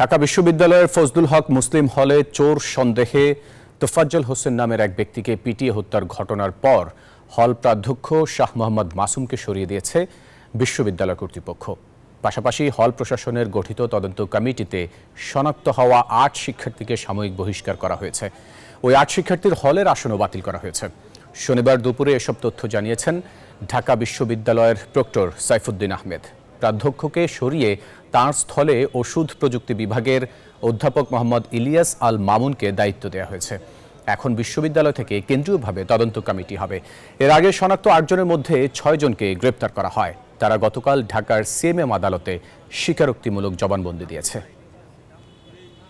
ঢাকা বিশ্ববিদ্যালয়ের ফজলুল হক মুসলিম হলে চোর সন্দেহে তোফাজ্জল হোসেন নামের এক ব্যক্তিকে পিটিয়ে হত্যার ঘটনার পর হল প্রাধ্যক্ষ শাহ মোহাম্মদ মাসুমকে সরিয়ে দিয়েছে বিশ্ববিদ্যালয় কর্তৃপক্ষ পাশাপাশি হল প্রশাসনের গঠিত তদন্ত কমিটিতে শনাক্ত হওয়া আট শিক্ষার্থীকে সাময়িক বহিষ্কার করা হয়েছে ওই আট শিক্ষার্থীর হলের আসনও বাতিল করা হয়েছে শনিবার দুপুরে এসব তথ্য জানিয়েছেন ঢাকা বিশ্ববিদ্যালয়ের প্রক্টর সাইফুদ্দিন আহমেদ প্রাধ্যক্ষকে সরিয়ে তাঁর স্থলে ওষুধ প্রযুক্তি বিভাগের অধ্যাপক মোহাম্মদ ইলিয়াস আল মামুনকে দায়িত্ব দেওয়া হয়েছে এখন বিশ্ববিদ্যালয় থেকে কেন্দ্রীয়ভাবে তদন্ত কমিটি হবে এর আগে শনাক্ত আটজনের মধ্যে ছয়জনকে গ্রেপ্তার করা হয় তারা গতকাল ঢাকার সিএমএম আদালতে স্বীকারোক্তিমূলক জবানবন্দি দিয়েছে